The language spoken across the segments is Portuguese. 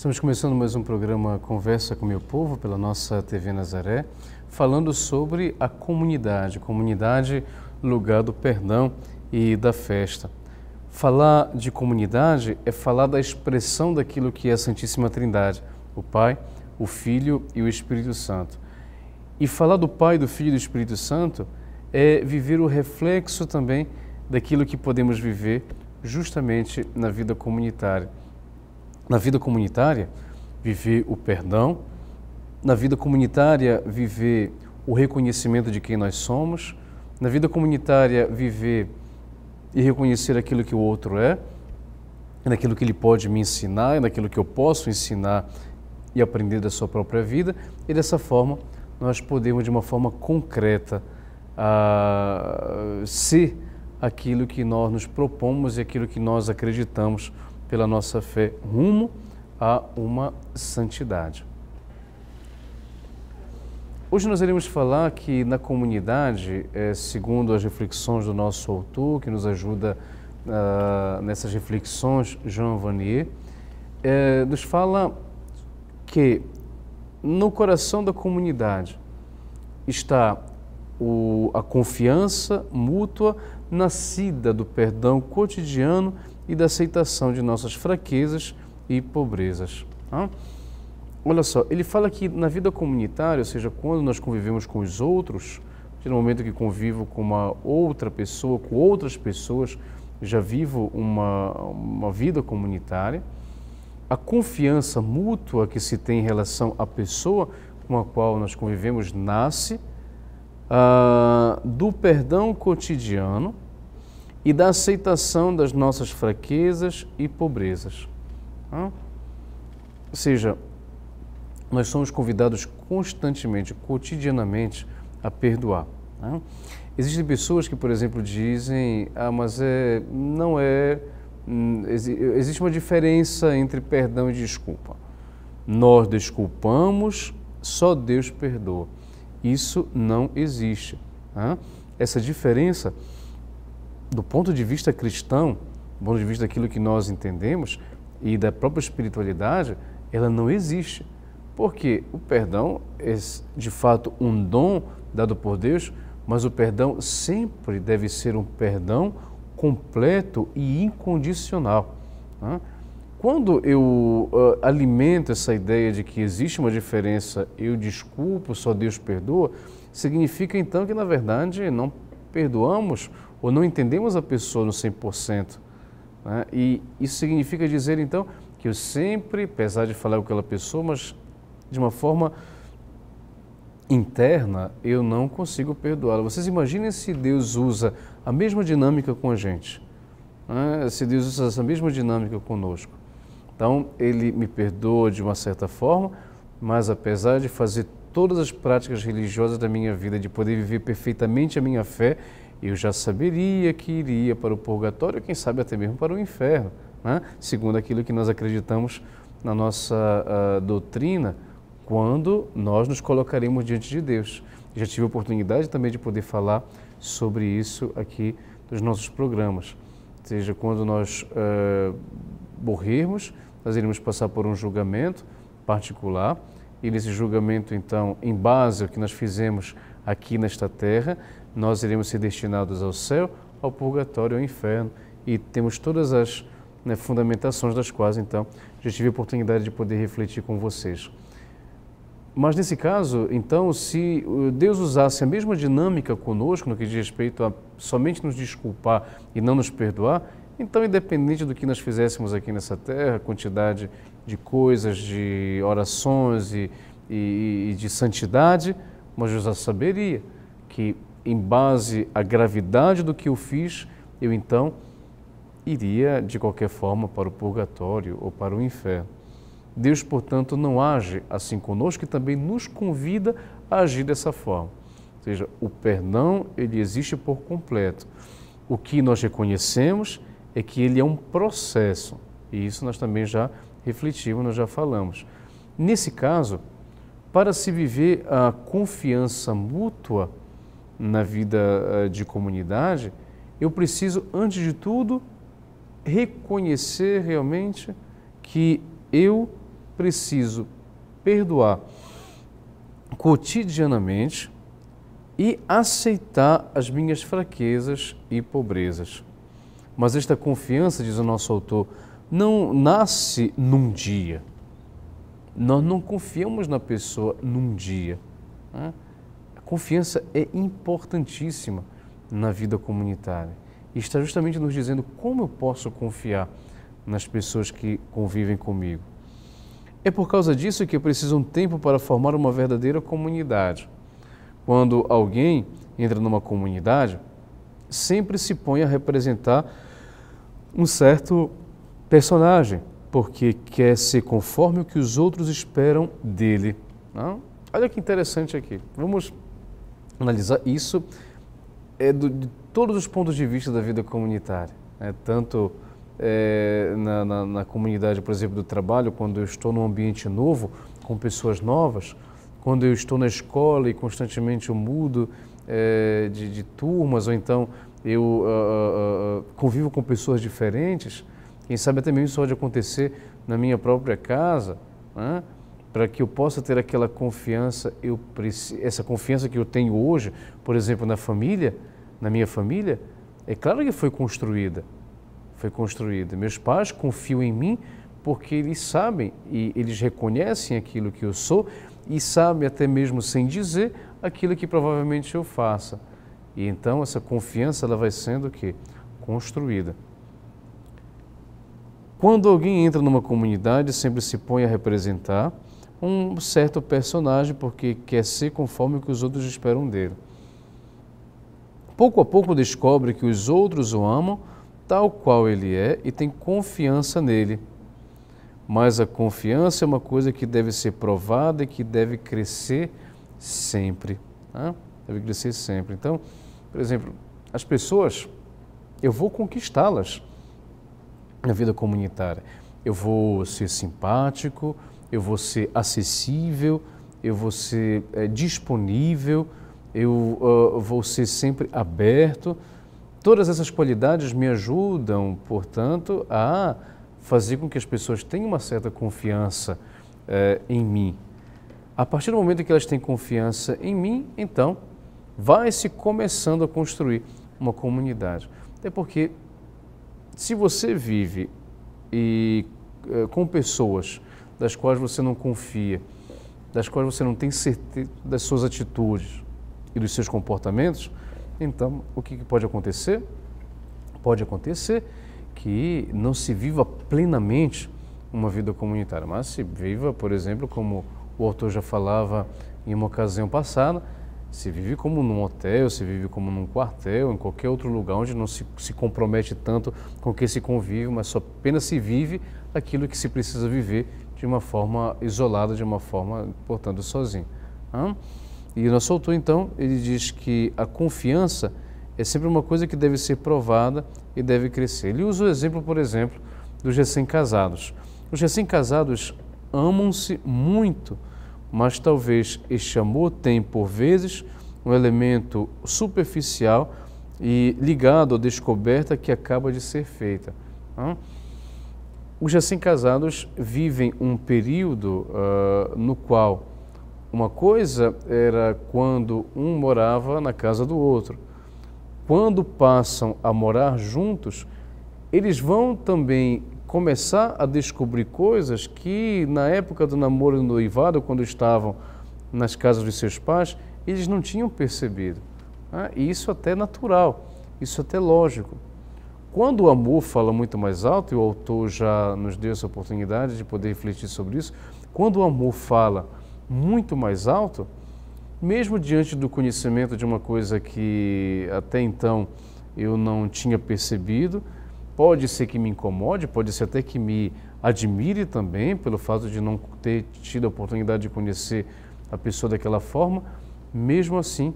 Estamos começando mais um programa Conversa com Meu Povo pela nossa TV Nazaré, falando sobre a comunidade, comunidade, lugar do perdão e da festa. Falar de comunidade é falar da expressão daquilo que é a Santíssima Trindade, o Pai, o Filho e o Espírito Santo. E falar do Pai, do Filho e do Espírito Santo é viver o reflexo também daquilo que podemos viver justamente na vida comunitária. Na vida comunitária, viver o perdão. Na vida comunitária, viver o reconhecimento de quem nós somos. Na vida comunitária, viver e reconhecer aquilo que o outro é, naquilo que ele pode me ensinar, naquilo que eu posso ensinar e aprender da sua própria vida. E dessa forma, nós podemos, de uma forma concreta, a ah, ser aquilo que nós nos propomos e aquilo que nós acreditamos pela nossa fé rumo a uma santidade. Hoje nós iremos falar que na comunidade, eh, segundo as reflexões do nosso autor, que nos ajuda ah, nessas reflexões, Jean Vanier, eh, nos fala que no coração da comunidade está a confiança mútua nascida do perdão cotidiano e da aceitação de nossas fraquezas e pobrezas. Olha só, ele fala que na vida comunitária, ou seja, quando nós convivemos com os outros, no momento que convivo com uma outra pessoa, com outras pessoas, já vivo uma, uma vida comunitária, a confiança mútua que se tem em relação à pessoa com a qual nós convivemos nasce ah, do perdão cotidiano, e da aceitação das nossas fraquezas e pobrezas. Ou seja, nós somos convidados constantemente, cotidianamente, a perdoar. Né? Existem pessoas que, por exemplo, dizem: ah, mas é, não é. Hum, existe uma diferença entre perdão e desculpa. Nós desculpamos, só Deus perdoa. Isso não existe. Né? Essa diferença do ponto de vista cristão, do ponto de vista daquilo que nós entendemos e da própria espiritualidade, ela não existe. Porque o perdão é de fato um dom dado por Deus, mas o perdão sempre deve ser um perdão completo e incondicional. Né? Quando eu uh, alimento essa ideia de que existe uma diferença, eu desculpo, só Deus perdoa, significa então que na verdade não perdoamos ou não entendemos a pessoa no 100%. Né? E isso significa dizer, então, que eu sempre, apesar de falar com aquela pessoa, mas de uma forma interna, eu não consigo perdoá-la. Vocês imaginem se Deus usa a mesma dinâmica com a gente, né? se Deus usa essa mesma dinâmica conosco. Então, ele me perdoa de uma certa forma, mas apesar de fazer todas as práticas religiosas da minha vida, de poder viver perfeitamente a minha fé, eu já saberia que iria para o purgatório, quem sabe até mesmo para o inferno, né? segundo aquilo que nós acreditamos na nossa uh, doutrina, quando nós nos colocaremos diante de Deus. Já tive a oportunidade também de poder falar sobre isso aqui nos nossos programas. Ou seja, quando nós uh, morrermos, nós iremos passar por um julgamento particular e nesse julgamento, então, em base ao que nós fizemos aqui nesta terra, nós iremos ser destinados ao céu, ao purgatório, ao inferno e temos todas as né, fundamentações das quais então já tive a oportunidade de poder refletir com vocês. Mas nesse caso, então, se Deus usasse a mesma dinâmica conosco no que diz respeito a somente nos desculpar e não nos perdoar, então, independente do que nós fizéssemos aqui nessa terra, quantidade de coisas, de orações e, e, e de santidade, mas já saberia que em base à gravidade do que eu fiz, eu então iria de qualquer forma para o purgatório ou para o inferno. Deus, portanto, não age assim conosco e também nos convida a agir dessa forma. Ou seja, o perdão, ele existe por completo. O que nós reconhecemos é que ele é um processo. E isso nós também já refletimos, nós já falamos. Nesse caso, para se viver a confiança mútua, na vida eh, de comunidade, eu preciso, antes de tudo, reconhecer realmente que eu preciso perdoar cotidianamente e aceitar as minhas fraquezas e pobrezas. Mas esta confiança, diz o nosso autor, não nasce num dia. Nós não confiamos na pessoa num dia. Né? Confiança é importantíssima na vida comunitária. E está justamente nos dizendo como eu posso confiar nas pessoas que convivem comigo. É por causa disso que eu preciso um tempo para formar uma verdadeira comunidade. Quando alguém entra numa comunidade, sempre se põe a representar um certo personagem, porque quer ser conforme o que os outros esperam dele. Não? Ah, olha que interessante aqui. Vamos analisar isso é do, de todos os pontos de vista da vida comunitária, né? tanto é, na, na, na, comunidade, por exemplo, do trabalho, quando eu estou num ambiente novo, com pessoas novas, quando eu estou na escola e constantemente eu mudo é, de, de, turmas, ou então eu uh, uh, convivo com pessoas diferentes, quem sabe até mesmo isso pode acontecer na minha própria casa, né? para que eu possa ter aquela confiança, eu preciso, essa confiança que eu tenho hoje, por exemplo, na família, na minha família, é claro que foi construída. Foi construída. Meus pais confiam em mim porque eles sabem e eles reconhecem aquilo que eu sou e sabem até mesmo sem dizer aquilo que provavelmente eu faça. E então essa confiança ela vai sendo o quê? Construída. Quando alguém entra numa comunidade, sempre se põe a representar um certo personagem porque quer ser conforme o que os outros esperam dele. Pouco a pouco descobre que os outros o amam tal qual ele é e tem confiança nele. Mas a confiança é uma coisa que deve ser provada e que deve crescer sempre. Né? Deve crescer sempre. Então, por exemplo, as pessoas, eu vou conquistá-las na vida comunitária. Eu vou ser simpático, eu vou ser acessível, eu vou ser é, disponível, eu uh, vou ser sempre aberto. Todas essas qualidades me ajudam, portanto, a fazer com que as pessoas tenham uma certa confiança eh, em mim. A partir do momento que elas têm confiança em mim, então vai se começando a construir uma comunidade. Até porque se você vive e, eh, com pessoas das quais você não confia, das quais você não tem certeza das suas atitudes e dos seus comportamentos, então o que pode acontecer? Pode acontecer que não se viva plenamente uma vida comunitária, mas se viva, por exemplo, como o autor já falava em uma ocasião passada, se vive como num hotel, se vive como num quartel, em qualquer outro lugar onde não se, se compromete tanto com o que se convive, mas só apenas se vive aquilo que se precisa viver, de uma forma isolada, de uma forma, portanto, sozinho. E na Souto, então, ele diz que a confiança é sempre uma coisa que deve ser provada e deve crescer. Ele usa o exemplo, por exemplo, dos recém-casados. Os recém-casados amam-se muito, mas talvez este amor tem, por vezes, um elemento superficial e ligado à descoberta que acaba de ser feita. Os recém-casados vivem um período uh, no qual uma coisa era quando um morava na casa do outro. Quando passam a morar juntos, eles vão também começar a descobrir coisas que na época do namoro e do noivado, quando estavam nas casas dos seus pais, eles não tinham percebido. Ah, e isso até natural, isso até lógico. Quando o amor fala muito mais alto, e o autor já nos deu essa oportunidade de poder refletir sobre isso, quando o amor fala muito mais alto, mesmo diante do conhecimento de uma coisa que até então eu não tinha percebido, pode ser que me incomode, pode ser até que me admire também pelo fato de não ter tido a oportunidade de conhecer a pessoa daquela forma, mesmo assim,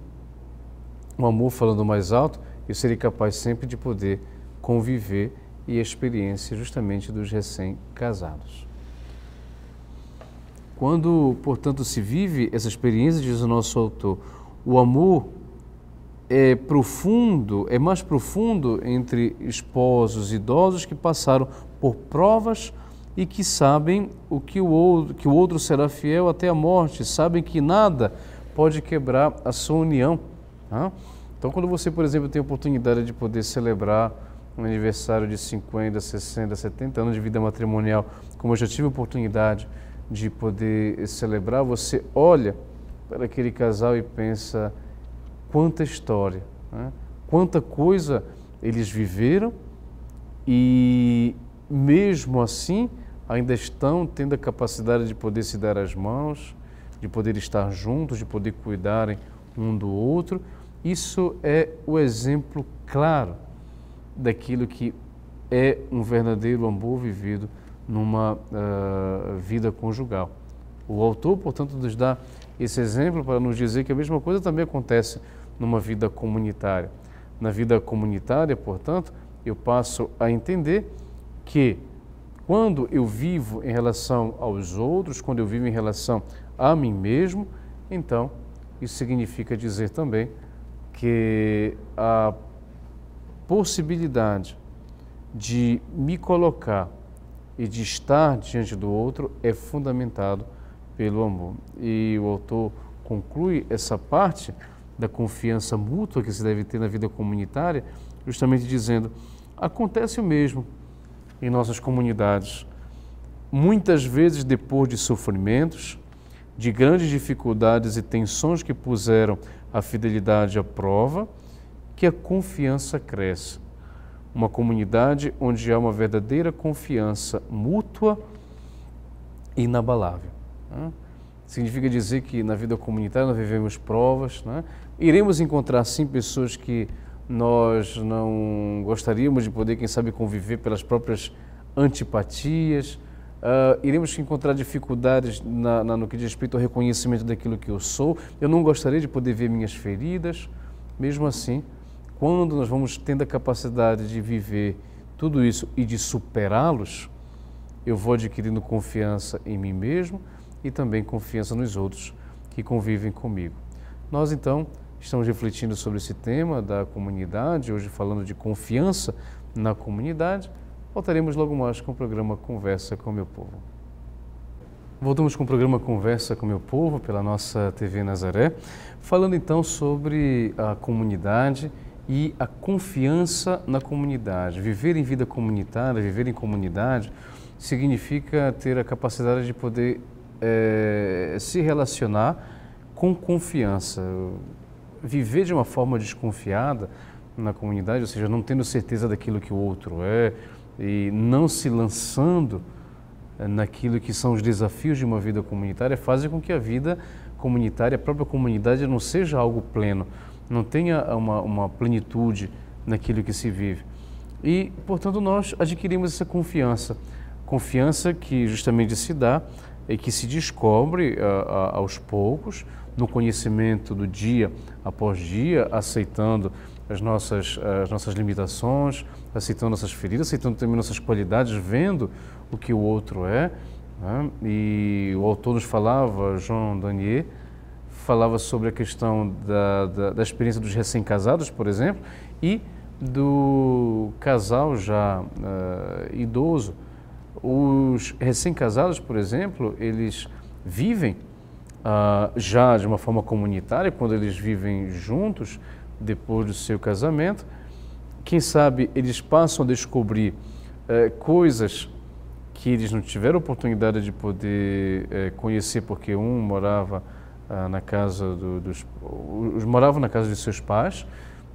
o amor falando mais alto, eu serei capaz sempre de poder conviver e a experiência justamente dos recém-casados. Quando, portanto, se vive essa experiência, diz o nosso autor, o amor é profundo, é mais profundo entre esposos idosos que passaram por provas e que sabem o que o outro, que o outro será fiel até a morte, sabem que nada pode quebrar a sua união. Né? Então, quando você, por exemplo, tem a oportunidade de poder celebrar um aniversário de 50, 60, 70 anos de vida matrimonial, como eu já tive oportunidade de poder celebrar, você olha para aquele casal e pensa quanta história, né? quanta coisa eles viveram e mesmo assim ainda estão tendo a capacidade de poder se dar as mãos, de poder estar juntos, de poder cuidarem um do outro. Isso é o exemplo claro daquilo que é um verdadeiro amor vivido numa uh, vida conjugal. O autor, portanto, nos dá esse exemplo para nos dizer que a mesma coisa também acontece numa vida comunitária. Na vida comunitária, portanto, eu passo a entender que quando eu vivo em relação aos outros, quando eu vivo em relação a mim mesmo, então isso significa dizer também que a possibilidade de me colocar e de estar diante do outro é fundamentado pelo amor. E o autor conclui essa parte da confiança mútua que se deve ter na vida comunitária, justamente dizendo: acontece o mesmo em nossas comunidades. Muitas vezes, depois de sofrimentos, de grandes dificuldades e tensões que puseram a fidelidade à prova, que a confiança cresce. Uma comunidade onde há uma verdadeira confiança mútua e inabalável. Né? Significa dizer que na vida comunitária nós vivemos provas, né? iremos encontrar sim pessoas que nós não gostaríamos de poder, quem sabe, conviver pelas próprias antipatias, Uh, iremos encontrar dificuldades na, na, no que diz respeito ao reconhecimento daquilo que eu sou. Eu não gostaria de poder ver minhas feridas. Mesmo assim, quando nós vamos tendo a capacidade de viver tudo isso e de superá-los, eu vou adquirindo confiança em mim mesmo e também confiança nos outros que convivem comigo. Nós então estamos refletindo sobre esse tema da comunidade, hoje falando de confiança na comunidade. Voltaremos logo mais com o programa Conversa com meu povo. Voltamos com o programa Conversa com meu povo pela nossa TV Nazaré, falando então sobre a comunidade e a confiança na comunidade. Viver em vida comunitária, viver em comunidade, significa ter a capacidade de poder é, se relacionar com confiança. Viver de uma forma desconfiada na comunidade, ou seja, não tendo certeza daquilo que o outro é e não se lançando eh, naquilo que são os desafios de uma vida comunitária, fazem com que a vida comunitária, a própria comunidade, não seja algo pleno não tenha uma, uma plenitude naquilo que se vive. E, portanto, nós adquirimos essa confiança, confiança que justamente se dá e que se descobre a, ah, a, ah, aos poucos, no conhecimento do dia após dia, aceitando as nossas, as nossas limitações, aceitando nossas feridas, aceitando também nossas qualidades, vendo o que o outro é. Né? E o autor nos falava, Jean Danier, falava sobre a questão da, da, da experiência dos recém-casados, por exemplo, e do casal já uh, idoso. Os recém-casados, por exemplo, eles vivem uh, já de uma forma comunitária, quando eles vivem juntos, depois do seu casamento. Quem sabe eles passam a descobrir uh, coisas que eles não tiveram oportunidade de poder eh, conhecer, porque um morava ah, na casa do, dos... Os moravam na casa de seus pais,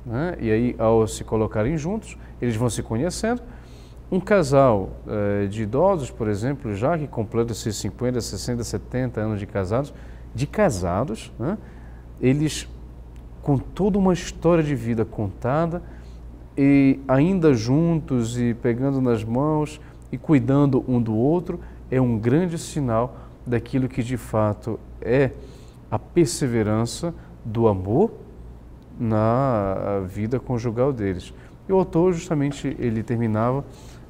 né? e aí ao se colocarem juntos, eles vão se conhecendo. Um casal eh, de idosos, por exemplo, já que completa seus 50, 60, 70 anos de casados, de casados, né? eles com toda uma história de vida contada e ainda juntos e pegando nas mãos e cuidando um do outro, é um grande sinal daquilo que de fato é a perseverança do amor na eh, vida conjugal deles. E o autor justamente ele terminava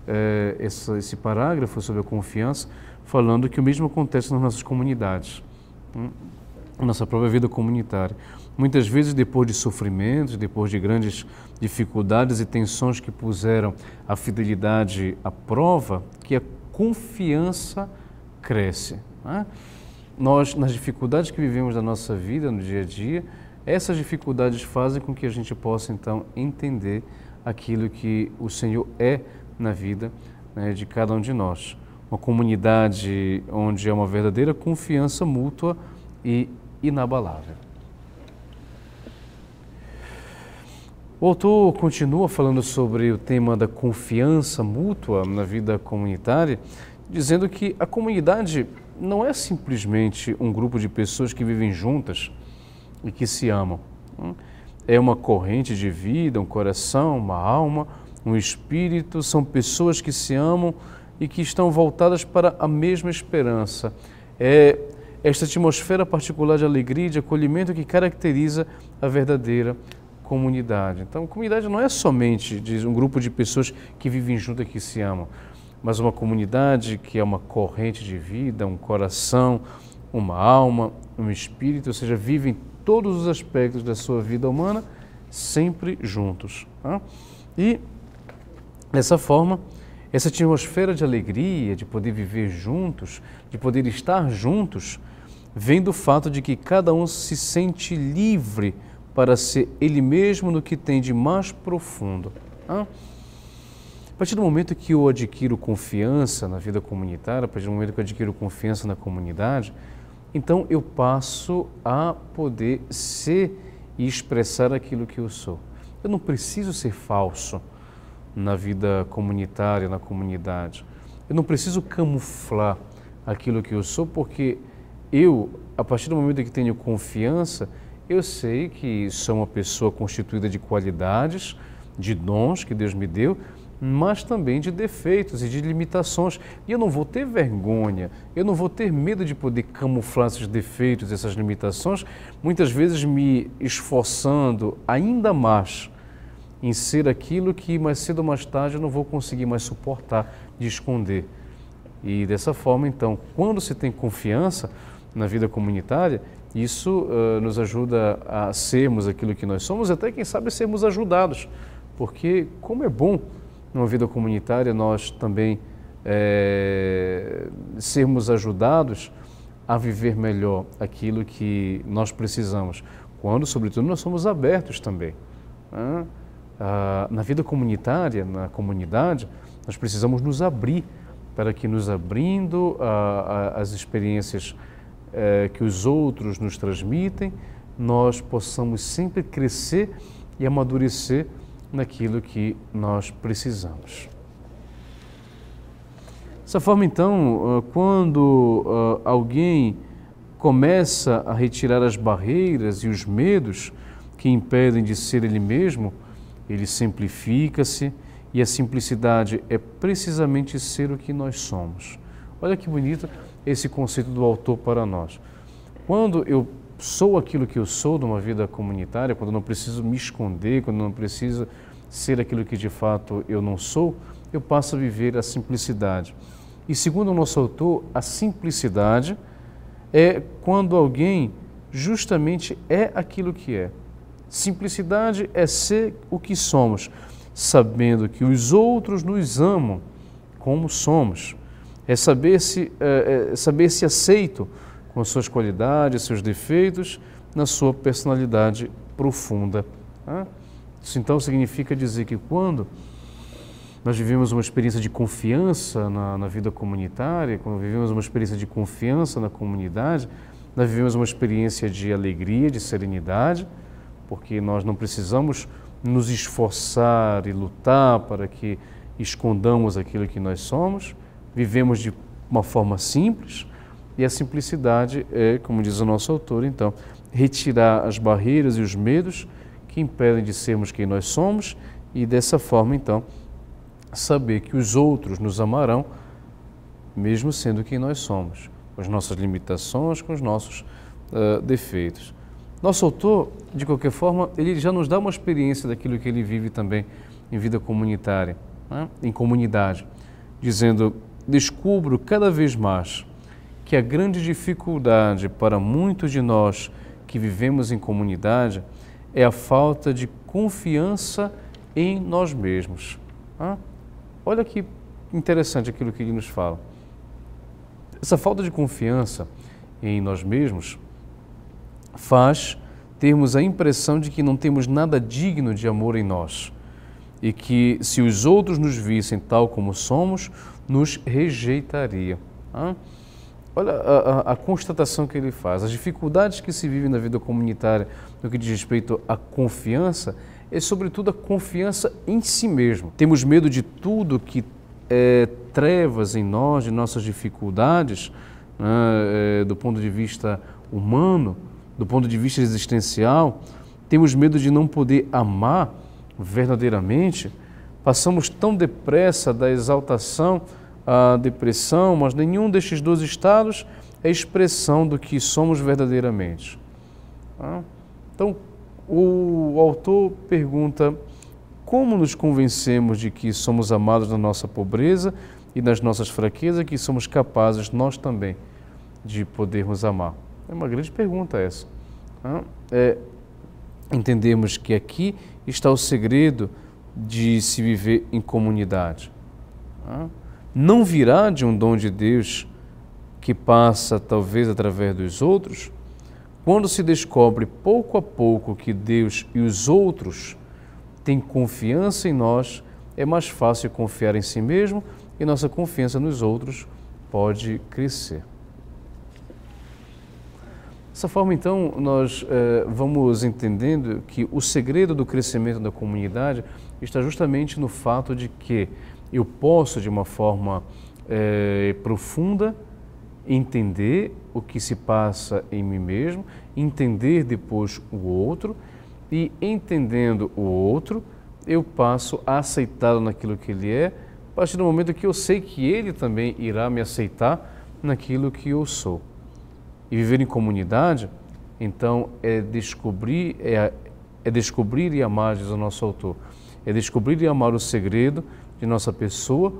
eh, essa, esse parágrafo sobre a confiança falando que o mesmo acontece nas nossas comunidades, hum, na nossa própria vida comunitária. Muitas vezes depois de sofrimentos, depois de grandes dificuldades e tensões que puseram a fidelidade à prova, que a confiança cresce. Né? nós, nas dificuldades que vivemos da nossa vida, no dia a dia, essas dificuldades fazem com que a gente possa então entender aquilo que o Senhor é na vida né, de cada um de nós. Uma comunidade onde há uma verdadeira confiança mútua e inabalável. O autor continua falando sobre o tema da confiança mútua na vida comunitária, dizendo que a comunidade não é simplesmente um grupo de pessoas que vivem juntas e que se amam. Hum? É uma corrente de vida, um coração, uma alma, um espírito, são pessoas que se amam e que estão voltadas para a mesma esperança. É esta atmosfera particular de alegria e de acolhimento que caracteriza a verdadeira comunidade. Então, comunidade não é somente um grupo de pessoas que vivem juntas e que se amam mas uma comunidade que é uma corrente de vida, um coração, uma alma, um espírito, ou seja, vivem todos os aspectos da sua vida humana sempre juntos. Tá? E dessa forma, essa atmosfera de alegria, de poder viver juntos, de poder estar juntos, vem do fato de que cada um se sente livre para ser ele mesmo no que tem de mais profundo. Tá? partir do momento que eu adquiro confiança na vida comunitária, a partir do momento que eu adquiro confiança na comunidade, então eu passo a poder ser e expressar aquilo que eu sou. Eu não preciso ser falso na vida comunitária, na comunidade. Eu não preciso camuflar aquilo que eu sou, porque eu, a partir do momento que tenho confiança, eu sei que sou uma pessoa constituída de qualidades, de dons que Deus me deu mas também de defeitos e de limitações. E eu não vou ter vergonha, eu não vou ter medo de poder camuflar esses defeitos, essas limitações, muitas vezes me esforçando ainda mais em ser aquilo que mais cedo ou mais tarde eu não vou conseguir mais suportar de esconder. E dessa forma, então, quando se tem confiança na vida comunitária, isso uh, nos ajuda a sermos aquilo que nós somos, até quem sabe sermos ajudados, porque como é bom numa vida comunitária, nós também é, sermos ajudados a viver melhor aquilo que nós precisamos, quando, sobretudo, nós somos abertos também. Né? Ah, na vida comunitária, na comunidade, nós precisamos nos abrir para que, nos abrindo às experiências é, que os outros nos transmitem, nós possamos sempre crescer e amadurecer naquilo que nós precisamos. Dessa forma, então, ah, quando ah, alguém começa a retirar as barreiras e os medos que impedem de ser ele mesmo, ele simplifica-se e a simplicidade é precisamente ser o que nós somos. Olha que bonito esse conceito do autor para nós. Quando eu sou aquilo que eu sou numa vida comunitária, quando não preciso me esconder, quando não preciso ser aquilo que de fato eu não sou, eu passo a viver a simplicidade. E segundo o nosso autor, a simplicidade é quando alguém justamente é aquilo que é. Simplicidade é ser o que somos, sabendo que os outros nos amam como somos. É saber-se é, é saber -se aceito com suas qualidades, seus defeitos, na sua personalidade profunda. Né? Isso então significa dizer que quando nós vivemos uma experiência de confiança na, na, vida comunitária, quando vivemos uma experiência de confiança na comunidade, nós vivemos uma experiência de alegria, de serenidade, porque nós não precisamos nos esforçar e lutar para que escondamos aquilo que nós somos. Vivemos de uma forma simples, e a simplicidade é, como diz o nosso autor, então, retirar as barreiras e os medos que impedem de sermos quem nós somos e dessa forma, então, saber que os outros nos amarão, mesmo sendo quem nós somos, com as nossas limitações, com os nossos uh, defeitos. Nosso autor, de qualquer forma, ele já nos dá uma experiência daquilo que ele vive também em vida comunitária, né? em comunidade, dizendo: descubro cada vez mais que a grande dificuldade para muitos de nós que vivemos em comunidade é a falta de confiança em nós mesmos. olha que interessante aquilo que ele nos fala. Essa falta de confiança em nós mesmos faz termos a impressão de que não temos nada digno de amor em nós e que, se os outros nos vissem tal como somos, nos rejeitaria. Ah? Olha a, a, a, constatação que ele faz, as dificuldades que se vivem na vida comunitária no que diz respeito à confiança, é sobretudo a confiança em si mesmo. Temos medo de tudo que é, trevas em nós, de nossas dificuldades, né, é, do ponto de vista humano, do ponto de vista existencial. Temos medo de não poder amar verdadeiramente. Passamos tão depressa da exaltação a depressão, mas nenhum destes dois estados é expressão do que somos verdadeiramente. Tá? Então, o autor pergunta como nos convencemos de que somos amados na nossa pobreza e nas nossas fraquezas, que somos capazes nós também de podermos amar. É uma grande pergunta essa. Tá? É, entendemos que aqui está o segredo de se viver em comunidade. Tá? não virá de um dom de Deus que passa talvez através dos outros? Quando se descobre pouco a pouco que Deus e os outros têm confiança em nós, é mais fácil confiar em si mesmo e nossa confiança nos outros pode crescer. Dessa forma, então, nós eh, vamos entendendo que o segredo do crescimento da comunidade está justamente no fato de que eu posso, de uma forma é, profunda, entender o que se passa em mim mesmo, entender depois o outro e, entendendo o outro, eu passo a aceitá-lo naquilo que ele é, a partir do momento que eu sei que ele também irá me aceitar naquilo que eu sou. E viver em comunidade, então, é descobrir, é, é descobrir e amar, diz o nosso autor, é descobrir e amar o segredo de nossa pessoa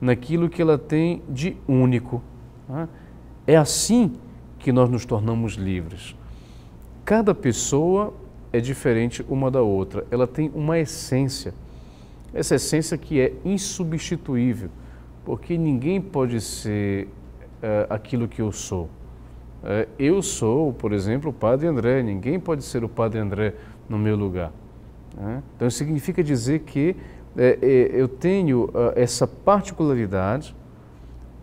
naquilo que ela tem de único. Né? É assim que nós nos tornamos livres. Cada pessoa é diferente uma da outra, ela tem uma essência, essa essência que é insubstituível, porque ninguém pode ser eh, aquilo que eu sou. Eh, eu sou, por exemplo, o Padre André, ninguém pode ser o Padre André no meu lugar. Né? Então significa dizer que é, é, eu tenho uh, essa particularidade,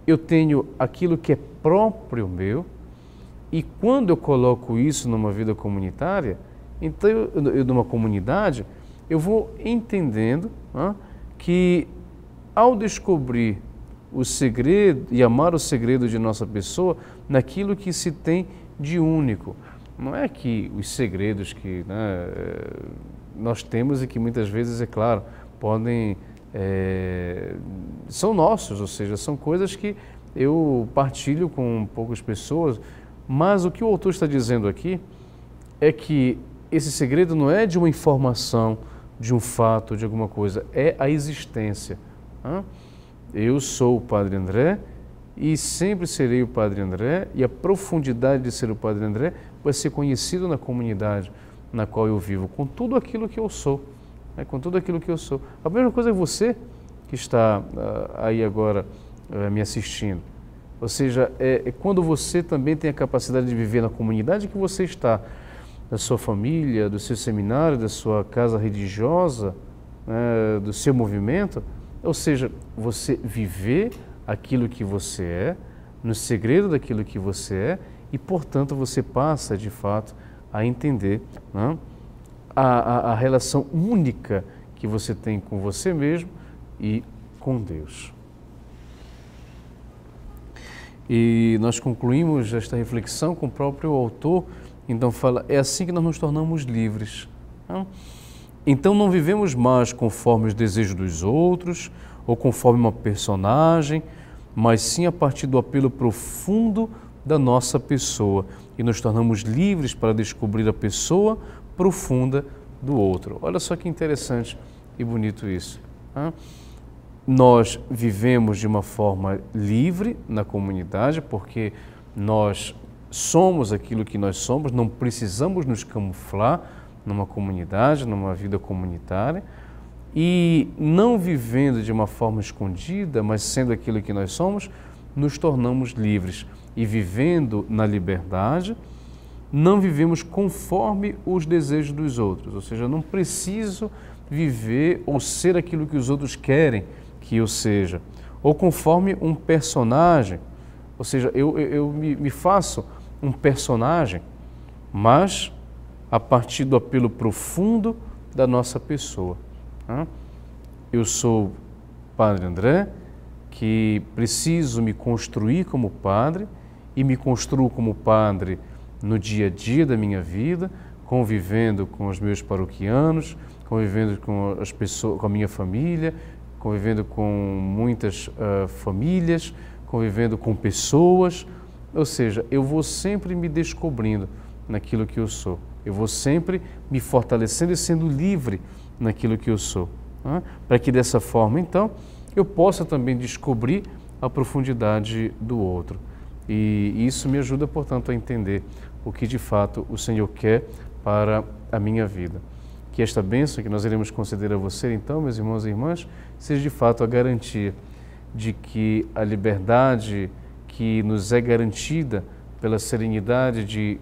eu tenho aquilo que é próprio meu, e quando eu coloco isso numa vida comunitária, então, eu, eu, numa comunidade, eu vou entendendo ah, que ao descobrir o segredo e amar o segredo de nossa pessoa naquilo que se tem de único. Não é que os segredos que né, eh, nós temos e que muitas vezes, é claro, podem. É, são nossos, ou seja, são coisas que eu partilho com poucas pessoas, mas o que o autor está dizendo aqui é que esse segredo não é de uma informação, de um fato, de alguma coisa, é a existência. Eu sou o Padre André e sempre serei o Padre André, e a profundidade de ser o Padre André vai ser conhecido na comunidade na qual eu vivo, com tudo aquilo que eu sou né, com tudo aquilo que eu sou. A mesma coisa é você que está uh, aí agora uh, me assistindo. Ou seja, é, é, quando você também tem a capacidade de viver na comunidade que você está, da sua família, do seu seminário, da sua casa religiosa, né, do seu movimento. Ou seja, você viver aquilo que você é, no segredo daquilo que você é, e portanto você passa de fato a entender. Né, a, a, a relação única que você tem com você mesmo e com Deus. E nós concluímos esta reflexão com o próprio autor, então fala: é assim que nós nos tornamos livres. Não? Então não vivemos mais conforme os desejos dos outros ou conforme uma personagem, mas sim a partir do apelo profundo da nossa pessoa e nos tornamos livres para descobrir a pessoa profunda do outro. Olha só que interessante e bonito isso. Nós vivemos de uma forma livre na comunidade, porque nós somos aquilo que nós somos, não precisamos nos camuflar numa comunidade, numa vida comunitária. E não vivendo de uma forma escondida, mas sendo aquilo que nós somos, nos tornamos livres. E vivendo na liberdade, não vivemos conforme os desejos dos outros, ou seja, não preciso viver ou ser aquilo que os outros querem que eu seja, ou conforme um personagem, ou seja, eu, eu, eu me, me faço um personagem, mas a partir do apelo profundo da nossa pessoa. Eu sou Padre André, que preciso me construir como padre e me construo como padre no dia a dia da minha vida, convivendo com os meus paroquianos, convivendo com as pessoas, com a minha família, convivendo com muitas uh, famílias, convivendo com pessoas, ou seja, eu vou sempre me descobrindo naquilo que eu sou. Eu vou sempre me fortalecendo e sendo livre naquilo que eu sou, né? para que dessa forma, então, eu possa também descobrir a profundidade do outro. E isso me ajuda, portanto, a entender o que de fato o Senhor quer para a minha vida. Que esta bênção que nós iremos conceder a você, então, meus irmãos e irmãs, seja de fato a garantia de que a liberdade que nos é garantida pela serenidade de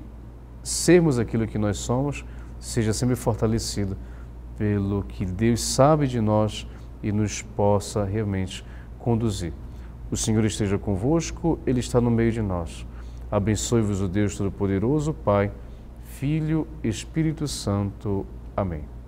sermos aquilo que nós somos, seja sempre fortalecida pelo que Deus sabe de nós e nos possa realmente conduzir. O Senhor esteja convosco, Ele está no meio de nós. Abençoe-vos o Deus Todo-Poderoso, Pai, Filho, Espírito Santo. Amém.